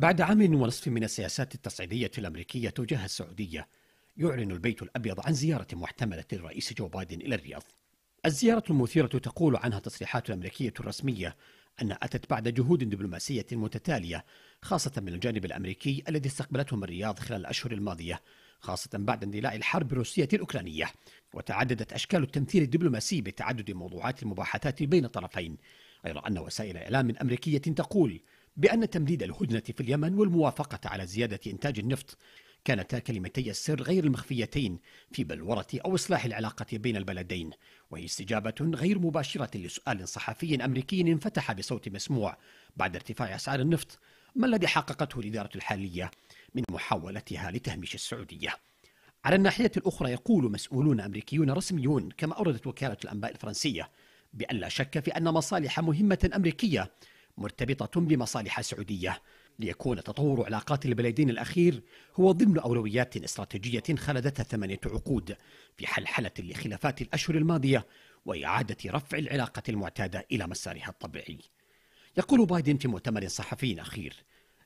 بعد عام ونصف من السياسات التصعيدية الأمريكية تجاه السعودية يعلن البيت الأبيض عن زيارة محتملة للرئيس جو بايدن إلى الرياض الزيارة المثيرة تقول عنها تصريحات الأمريكية الرسمية أن أتت بعد جهود دبلوماسية متتالية خاصة من الجانب الأمريكي الذي استقبلتهم الرياض خلال الأشهر الماضية خاصة بعد اندلاع الحرب الروسية الأوكرانية وتعددت أشكال التمثيل الدبلوماسي بتعدد موضوعات المباحثات بين الطرفين غير أن وسائل إعلام أمريكية تقول بأن تمديد الهدنة في اليمن والموافقة على زيادة إنتاج النفط كانتا كلمتي السر غير المخفيتين في بلورة أو إصلاح العلاقة بين البلدين وهي استجابة غير مباشرة لسؤال صحفي أمريكي انفتح بصوت مسموع بعد ارتفاع أسعار النفط ما الذي حققته الإدارة الحالية من محاولتها لتهميش السعودية على الناحية الأخرى يقول مسؤولون أمريكيون رسميون كما أوردت وكالة الأنباء الفرنسية بأن لا شك في أن مصالح مهمة أمريكية مرتبطة بمصالح سعودية ليكون تطور علاقات البلدين الأخير هو ضمن أولويات استراتيجية خلدتها ثمانية عقود في حلحلة لخلافات الأشهر الماضية وإعادة رفع العلاقة المعتادة إلى مسارها الطبيعي يقول بايدن في مؤتمر صحفي أخير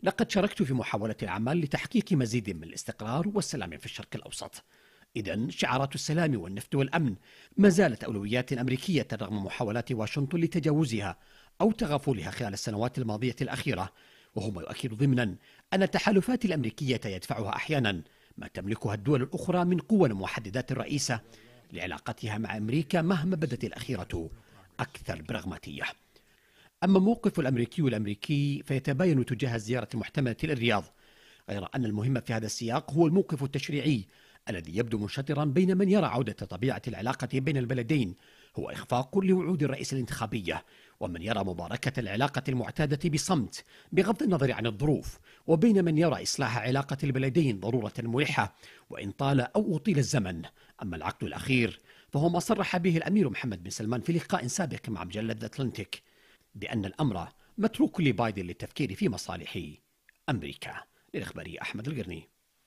لقد شاركت في محاولة العمل لتحقيق مزيد من الاستقرار والسلام في الشرق الأوسط إذا شعارات السلام والنفط والأمن ما زالت أولويات أمريكية رغم محاولات واشنطن لتجاوزها أو تغافلها خلال السنوات الماضية الأخيرة وهو ما يؤكد ضمنا أن التحالفات الأمريكية يدفعها أحيانا ما تملكها الدول الأخرى من قوى ومحددات رئيسة لعلاقتها مع أمريكا مهما بدت الأخيرة أكثر برغماتية أما موقف الأمريكي الأمريكي فيتباين تجاه الزيارة المحتملة للرياض غير أن المهم في هذا السياق هو الموقف التشريعي الذي يبدو منشطرا بين من يرى عودة طبيعة العلاقة بين البلدين هو إخفاق لوعود الرئيس الانتخابية ومن يرى مباركة العلاقة المعتادة بصمت بغض النظر عن الظروف وبين من يرى إصلاح علاقة البلدين ضرورة ملحة وإن طال أو أطيل الزمن أما العقد الأخير فهو ما صرح به الأمير محمد بن سلمان في لقاء سابق مع مجلة أتلانتيك بأن الأمر متروك لبايدن للتفكير في مصالح أمريكا للإخباري أحمد القرني